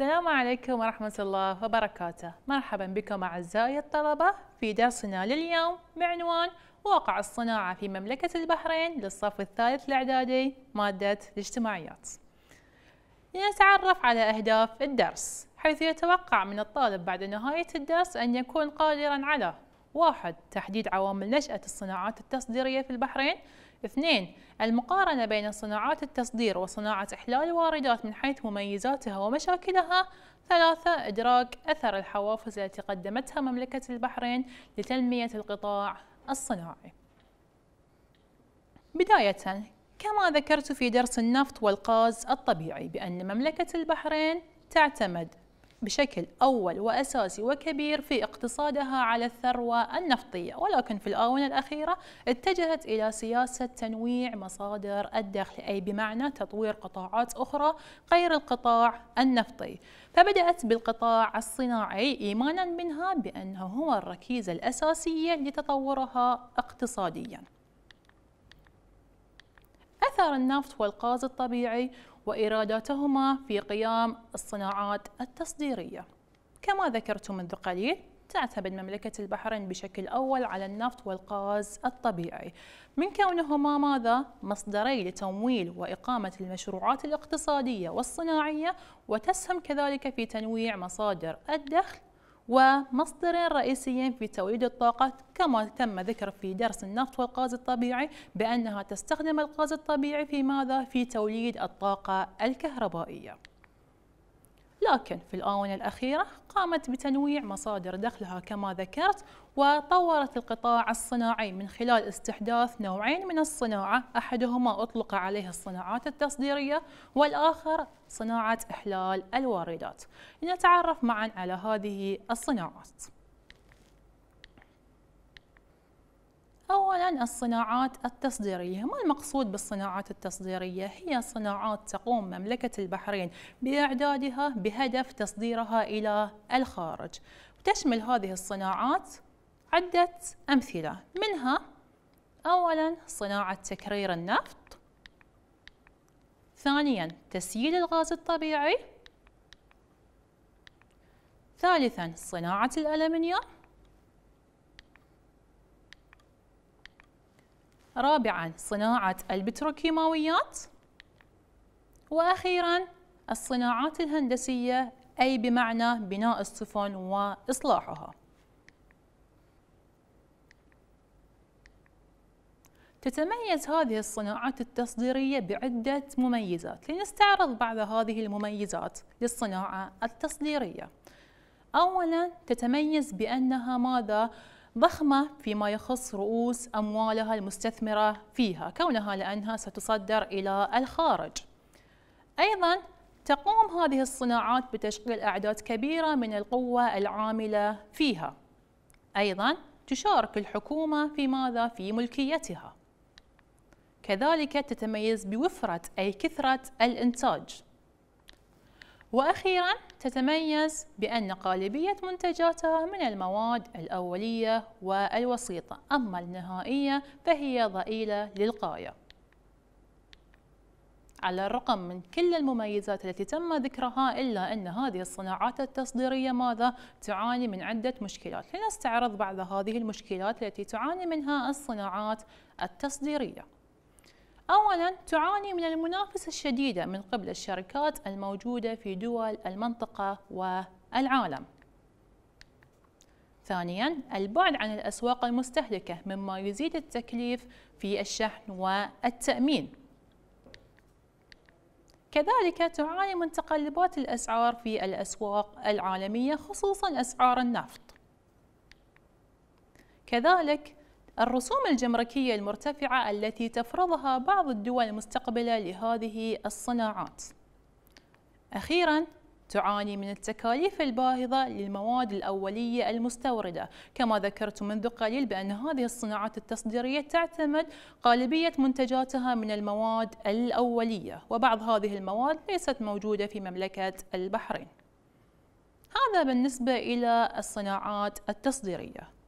السلام عليكم ورحمة الله وبركاته مرحبا بكم أعزائي الطلبة في درسنا لليوم بعنوان واقع الصناعة في مملكة البحرين للصف الثالث الإعدادي مادة الاجتماعيات لنتعرف على أهداف الدرس حيث يتوقع من الطالب بعد نهاية الدرس أن يكون قادرا على واحد تحديد عوامل نشأة الصناعات التصديرية في البحرين اثنين المقارنة بين صناعات التصدير وصناعة إحلال الواردات من حيث مميزاتها ومشاكلها ثلاثة إدراك أثر الحوافز التي قدمتها مملكة البحرين لتنمية القطاع الصناعي بداية كما ذكرت في درس النفط والقاز الطبيعي بأن مملكة البحرين تعتمد بشكل أول وأساسي وكبير في اقتصادها على الثروة النفطية ولكن في الآونة الأخيرة اتجهت إلى سياسة تنويع مصادر الدخل أي بمعنى تطوير قطاعات أخرى غير القطاع النفطي فبدأت بالقطاع الصناعي إيمانا منها بأنه هو الركيزة الأساسية لتطورها اقتصادياً أثر النفط والغاز الطبيعي وإيراداتهما في قيام الصناعات التصديرية كما ذكرت منذ قليل تعتمد مملكة البحرين بشكل أول على النفط والغاز الطبيعي من كونهما ماذا؟ مصدري لتمويل وإقامة المشروعات الاقتصادية والصناعية وتسهم كذلك في تنويع مصادر الدخل ومصدرين رئيسيين في توليد الطاقة كما تم ذكر في درس النفط والغاز الطبيعي بأنها تستخدم الغاز الطبيعي في ماذا؟ في توليد الطاقة الكهربائية لكن في الآونة الأخيرة قامت بتنويع مصادر دخلها كما ذكرت وطورت القطاع الصناعي من خلال استحداث نوعين من الصناعة أحدهما أطلق عليه الصناعات التصديرية والآخر صناعة إحلال الواردات لنتعرف معا على هذه الصناعات أولا الصناعات التصديرية ما المقصود بالصناعات التصديرية؟ هي صناعات تقوم مملكة البحرين بإعدادها بهدف تصديرها إلى الخارج تشمل هذه الصناعات عدة أمثلة منها أولا صناعة تكرير النفط ثانيا تسييل الغاز الطبيعي ثالثا صناعة الألمنيوم رابعا صناعة البتروكيماويات وأخيرا الصناعات الهندسية أي بمعنى بناء السفن وإصلاحها تتميز هذه الصناعات التصديرية بعدة مميزات لنستعرض بعض هذه المميزات للصناعة التصديرية أولا تتميز بأنها ماذا؟ ضخمة فيما يخص رؤوس أموالها المستثمرة فيها كونها لأنها ستصدر إلى الخارج أيضا تقوم هذه الصناعات بتشغيل أعداد كبيرة من القوة العاملة فيها أيضا تشارك الحكومة في ماذا؟ في ملكيتها كذلك تتميز بوفرة أي كثرة الإنتاج وأخيرا تتميز بأن غالبية منتجاتها من المواد الأولية والوسيطة أما النهائية فهي ضئيلة للغاية على الرغم من كل المميزات التي تم ذكرها إلا أن هذه الصناعات التصديرية ماذا تعاني من عدة مشكلات لنستعرض بعض هذه المشكلات التي تعاني منها الصناعات التصديرية أولا تعاني من المنافسة الشديدة من قبل الشركات الموجودة في دول المنطقة والعالم ثانيا البعد عن الأسواق المستهلكة مما يزيد التكليف في الشحن والتأمين كذلك تعاني من تقلبات الأسعار في الأسواق العالمية خصوصا أسعار النفط كذلك الرسوم الجمركية المرتفعة التي تفرضها بعض الدول المستقبلة لهذه الصناعات أخيراً تعاني من التكاليف الباهظة للمواد الأولية المستوردة كما ذكرت منذ قليل بأن هذه الصناعات التصديرية تعتمد غالبية منتجاتها من المواد الأولية وبعض هذه المواد ليست موجودة في مملكة البحرين هذا بالنسبة إلى الصناعات التصديرية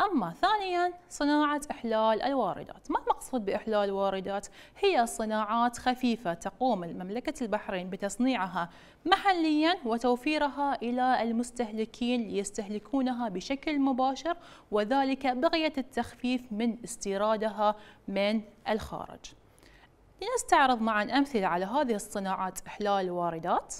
أما ثانيا صناعة إحلال الواردات ما المقصود بإحلال الواردات؟ هي صناعات خفيفة تقوم مملكة البحرين بتصنيعها محليا وتوفيرها إلى المستهلكين ليستهلكونها بشكل مباشر وذلك بغية التخفيف من استيرادها من الخارج لنستعرض معا أمثلة على هذه الصناعات إحلال الواردات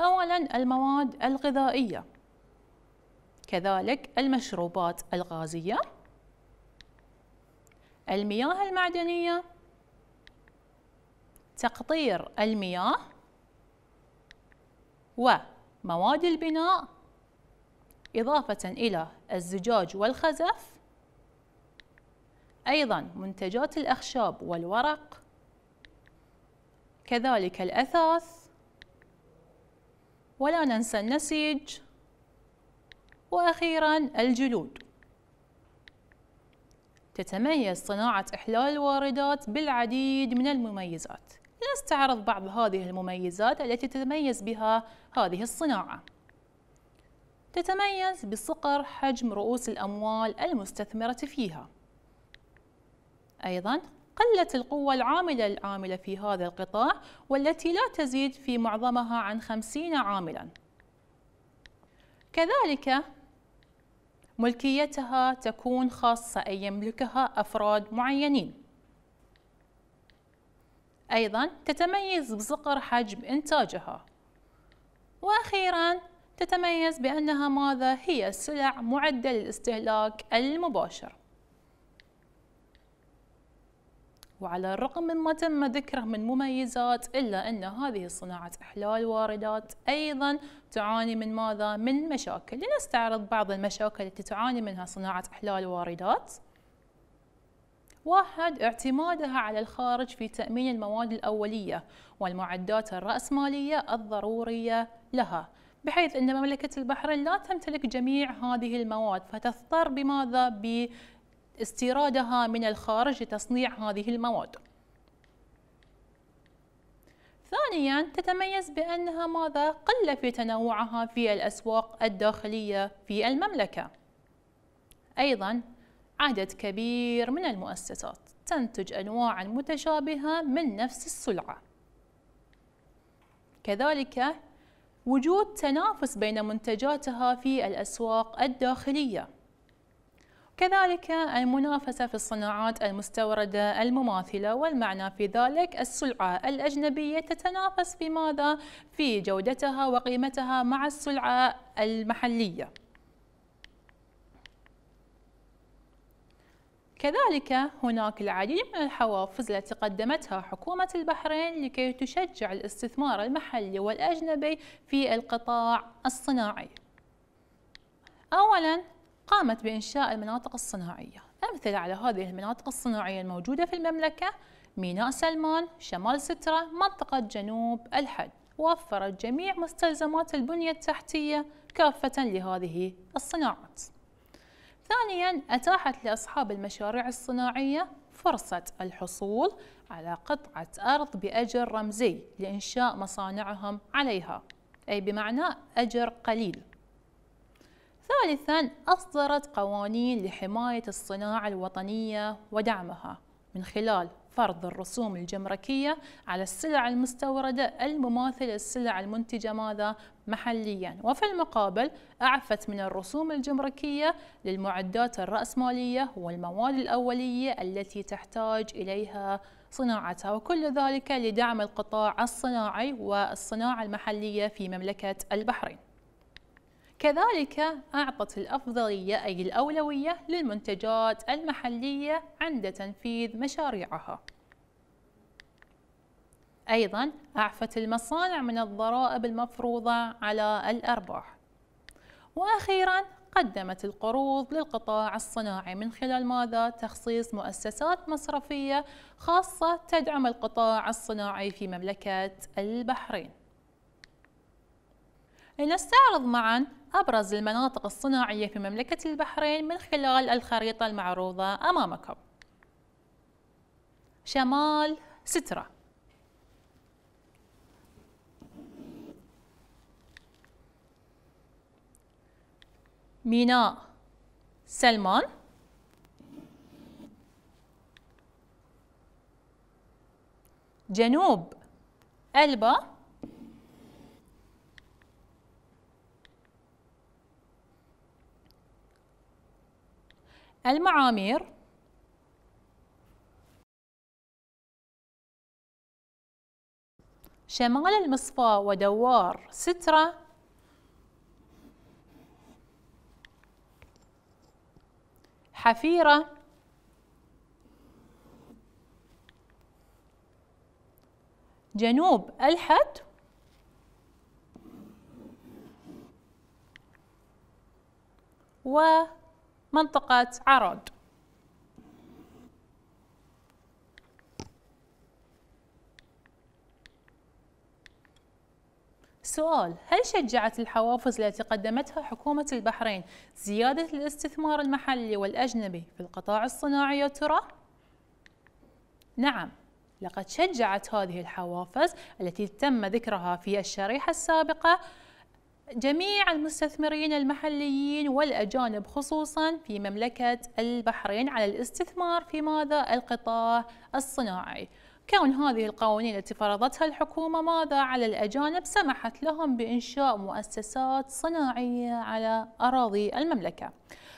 أولا المواد الغذائية كذلك المشروبات الغازية المياه المعدنية تقطير المياه ومواد البناء إضافة إلى الزجاج والخزف أيضا منتجات الأخشاب والورق كذلك الأثاث ولا ننسى النسيج وأخيرا الجلود تتميز صناعة إحلال الواردات بالعديد من المميزات لنستعرض بعض هذه المميزات التي تتميز بها هذه الصناعة تتميز بصقر حجم رؤوس الأموال المستثمرة فيها أيضا قلت القوة العاملة العاملة في هذا القطاع والتي لا تزيد في معظمها عن 50 عاملا كذلك ملكيتها تكون خاصة أي يملكها أفراد معينين أيضا تتميز بصقر حجم إنتاجها وأخيرا تتميز بأنها ماذا هي سلع معدة للاستهلاك المباشر وعلى الرغم من ما تم ذكره من مميزات إلا أن هذه صناعة إحلال واردات أيضا تعاني من ماذا؟ من مشاكل لنستعرض بعض المشاكل التي تعاني منها صناعة إحلال واردات واحد اعتمادها على الخارج في تأمين المواد الأولية والمعدات الرأسمالية الضرورية لها بحيث أن مملكة البحرين لا تمتلك جميع هذه المواد فتضطر بماذا؟ استيرادها من الخارج لتصنيع هذه المواد ثانيا تتميز بأنها ماذا قل في تنوعها في الأسواق الداخلية في المملكة أيضا عدد كبير من المؤسسات تنتج أنواعا متشابهة من نفس السلعة كذلك وجود تنافس بين منتجاتها في الأسواق الداخلية كذلك المنافسة في الصناعات المستوردة المماثلة والمعنى في ذلك السلعة الأجنبية تتنافس في ماذا؟ في جودتها وقيمتها مع السلعة المحلية كذلك هناك العديد من الحوافز التي قدمتها حكومة البحرين لكي تشجع الاستثمار المحلي والأجنبي في القطاع الصناعي. أولاً قامت بإنشاء المناطق الصناعية أمثلة على هذه المناطق الصناعية الموجودة في المملكة ميناء سلمان، شمال سترة، منطقة جنوب الحد وفرت جميع مستلزمات البنية التحتية كافة لهذه الصناعات ثانياً أتاحت لأصحاب المشاريع الصناعية فرصة الحصول على قطعة أرض بأجر رمزي لإنشاء مصانعهم عليها أي بمعنى أجر قليل ثالثا أصدرت قوانين لحماية الصناعة الوطنية ودعمها من خلال فرض الرسوم الجمركية على السلع المستوردة المماثلة للسلع المنتجة ماذا محليا وفي المقابل أعفت من الرسوم الجمركية للمعدات الرأسمالية والمواد الأولية التي تحتاج إليها صناعتها وكل ذلك لدعم القطاع الصناعي والصناعة المحلية في مملكة البحرين كذلك أعطت الأفضلية أي الأولوية للمنتجات المحلية عند تنفيذ مشاريعها أيضا أعفت المصانع من الضرائب المفروضة على الأرباح وأخيرا قدمت القروض للقطاع الصناعي من خلال ماذا؟ تخصيص مؤسسات مصرفية خاصة تدعم القطاع الصناعي في مملكة البحرين لنستعرض معا أبرز المناطق الصناعية في مملكة البحرين من خلال الخريطة المعروضة أمامكم شمال سترة ميناء سلمان جنوب ألبا المعامير شمال المصفى ودوار سترة حفيرة جنوب الحد و منطقة عرود سؤال هل شجعت الحوافز التي قدمتها حكومة البحرين زيادة الاستثمار المحلي والأجنبي في القطاع الصناعي يا ترى؟ نعم لقد شجعت هذه الحوافز التي تم ذكرها في الشريحة السابقة جميع المستثمرين المحليين والأجانب خصوصا في مملكة البحرين على الاستثمار في ماذا القطاع الصناعي كون هذه القوانين التي فرضتها الحكومة ماذا على الأجانب سمحت لهم بإنشاء مؤسسات صناعية على أراضي المملكة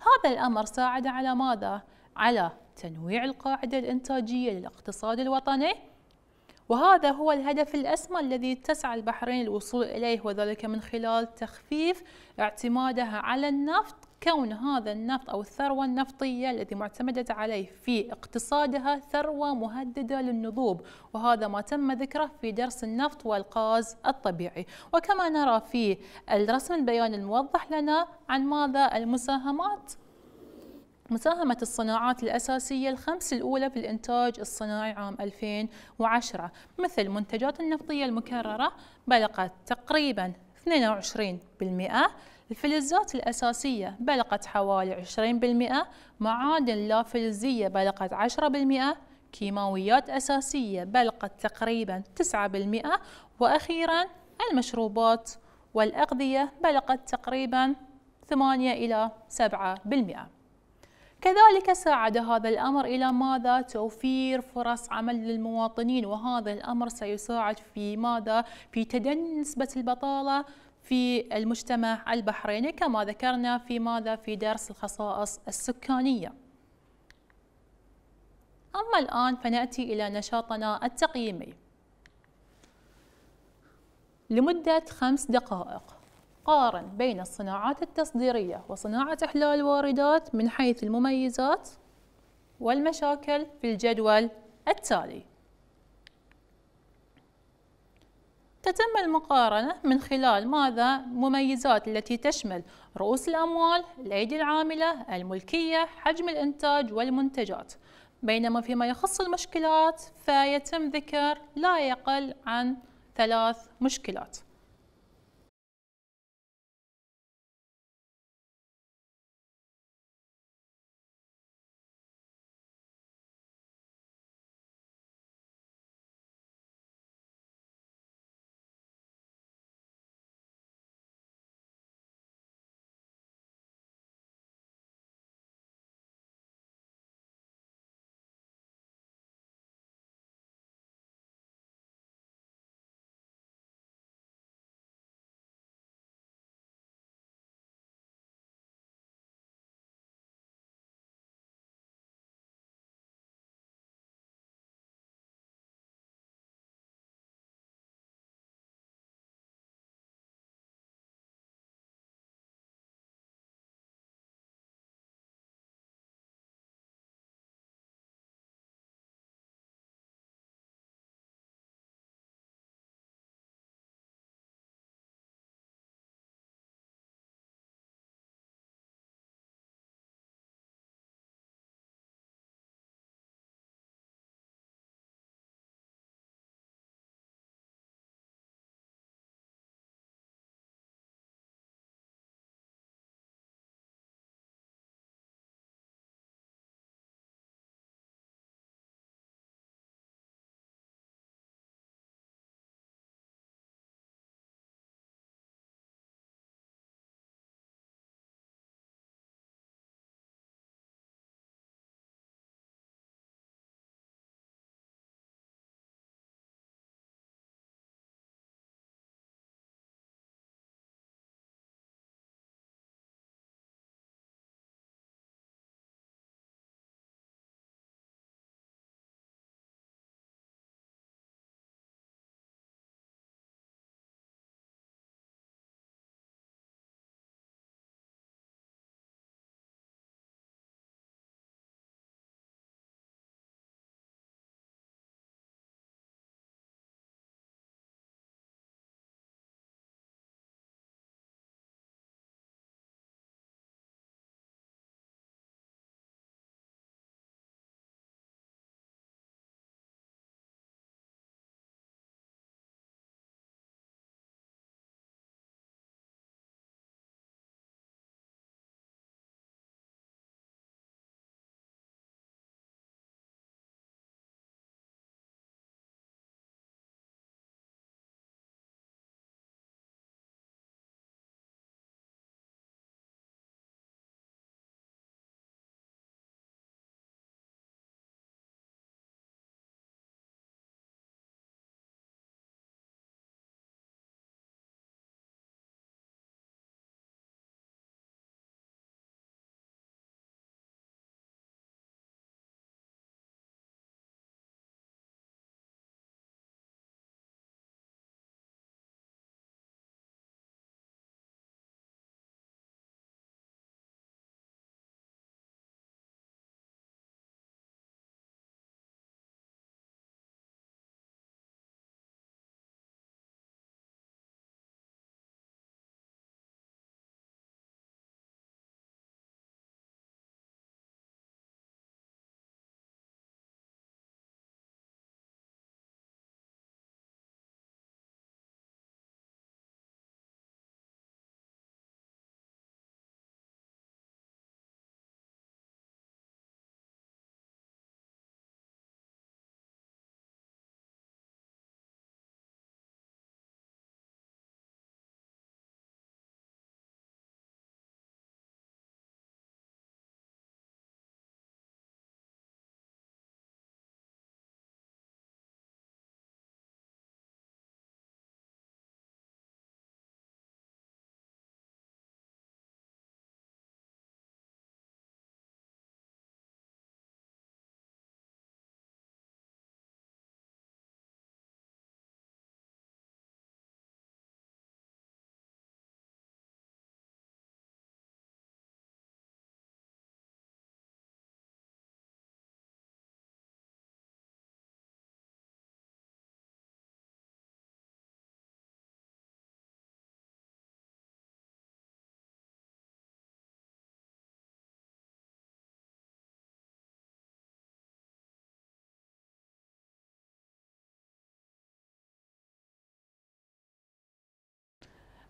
هذا الأمر ساعد على ماذا؟ على تنويع القاعدة الإنتاجية للاقتصاد الوطني وهذا هو الهدف الأسمى الذي تسعى البحرين الوصول إليه وذلك من خلال تخفيف اعتمادها على النفط كون هذا النفط أو الثروة النفطية التي معتمدت عليه في اقتصادها ثروة مهددة للنضوب وهذا ما تم ذكره في درس النفط والغاز الطبيعي وكما نرى في الرسم البياني الموضح لنا عن ماذا المساهمات مساهمة الصناعات الأساسية الخمس الأولى بالإنتاج الصناعي عام 2010 مثل منتجات النفطية المكررة بلغت تقريباً 22%، الفلزات الأساسية بلغت حوالي 20%، معادن لا فلزية بلغت 10%، كيماويات أساسية بلغت تقريباً 9%، وأخيراً المشروبات والأغذية بلغت تقريباً 8 إلى 7%. كذلك ساعد هذا الأمر إلى ماذا توفير فرص عمل للمواطنين وهذا الأمر سيساعد في ماذا في تدني نسبة البطالة في المجتمع البحريني كما ذكرنا في ماذا في درس الخصائص السكانية أما الآن فنأتي إلى نشاطنا التقييمي لمدة خمس دقائق قارن بين الصناعات التصديرية وصناعة إحلال الواردات من حيث المميزات والمشاكل في الجدول التالي تتم المقارنة من خلال ماذا مميزات التي تشمل رؤوس الأموال، الأيدي العاملة، الملكية، حجم الإنتاج والمنتجات بينما فيما يخص المشكلات فيتم ذكر لا يقل عن ثلاث مشكلات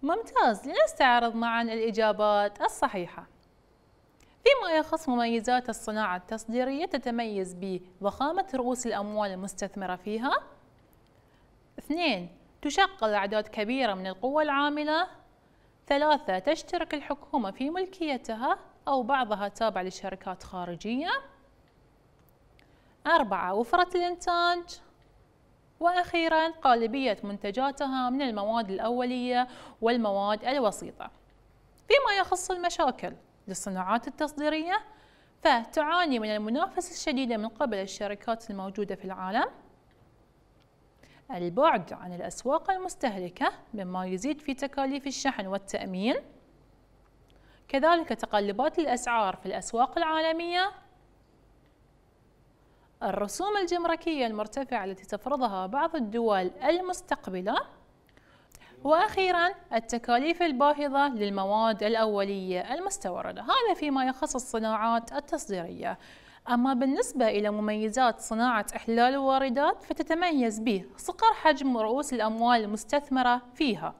ممتاز لنستعرض معا الإجابات الصحيحة فيما يخص مميزات الصناعة التصديرية تتميز بضخامة رؤوس الأموال المستثمرة فيها اثنين تشغل أعداد كبيرة من القوى العاملة ثلاثة تشترك الحكومة في ملكيتها أو بعضها تابع لشركات خارجية أربعة وفرة الإنتاج وأخيرا غالبية منتجاتها من المواد الأولية والمواد الوسيطة فيما يخص المشاكل للصناعات التصديرية فتعاني من المنافسة الشديدة من قبل الشركات الموجودة في العالم البعد عن الأسواق المستهلكة مما يزيد في تكاليف الشحن والتأمين كذلك تقلبات الأسعار في الأسواق العالمية الرسوم الجمركية المرتفعة التي تفرضها بعض الدول المستقبلة وأخيرا التكاليف الباهظة للمواد الأولية المستوردة هذا فيما يخص الصناعات التصديرية أما بالنسبة إلى مميزات صناعة إحلال الواردات فتتميز به صقر حجم رؤوس الأموال المستثمرة فيها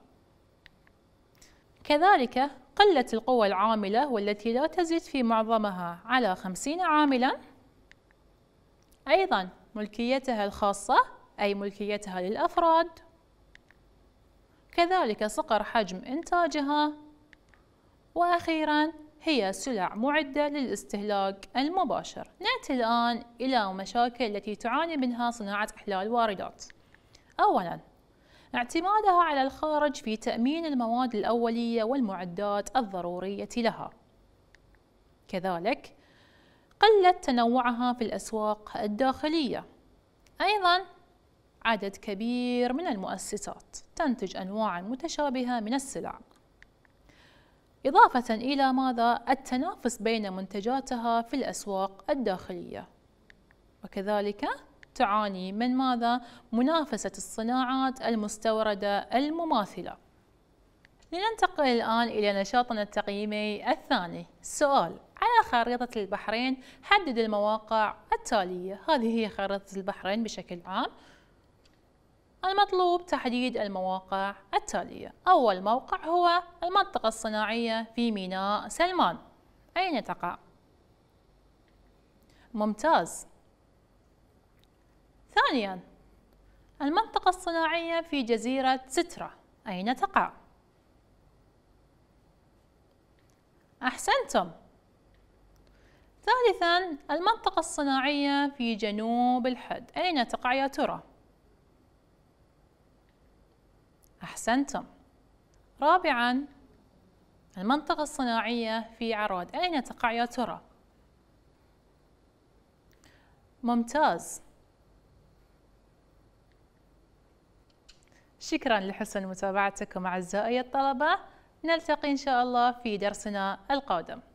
كذلك قلة القوى العاملة والتي لا تزيد في معظمها على 50 عاملاً أيضا ملكيتها الخاصة أي ملكيتها للأفراد كذلك صقر حجم إنتاجها وأخيرا هي سلع معدة للاستهلاك المباشر نأتي الآن إلى مشاكل التي تعاني منها صناعة إحلال واردات أولا اعتمادها على الخارج في تأمين المواد الأولية والمعدات الضرورية لها كذلك قلت تنوعها في الأسواق الداخلية أيضا عدد كبير من المؤسسات تنتج أنواعا متشابهة من السلع إضافة إلى ماذا التنافس بين منتجاتها في الأسواق الداخلية وكذلك تعاني من ماذا منافسة الصناعات المستوردة المماثلة لننتقل الآن إلى نشاطنا التقييمي الثاني سؤال خريطة البحرين حدد المواقع التالية هذه هي خريطة البحرين بشكل عام المطلوب تحديد المواقع التالية أول موقع هو المنطقة الصناعية في ميناء سلمان أين تقع؟ ممتاز ثانيا المنطقة الصناعية في جزيرة سترة أين تقع؟ أحسنتم ثالثا المنطقة الصناعية في جنوب الحد أين تقع يا ترى؟ أحسنتم رابعا المنطقة الصناعية في عراد أين تقع يا ترى؟ ممتاز شكرا لحسن متابعتكم أعزائي الطلبة نلتقي إن شاء الله في درسنا القادم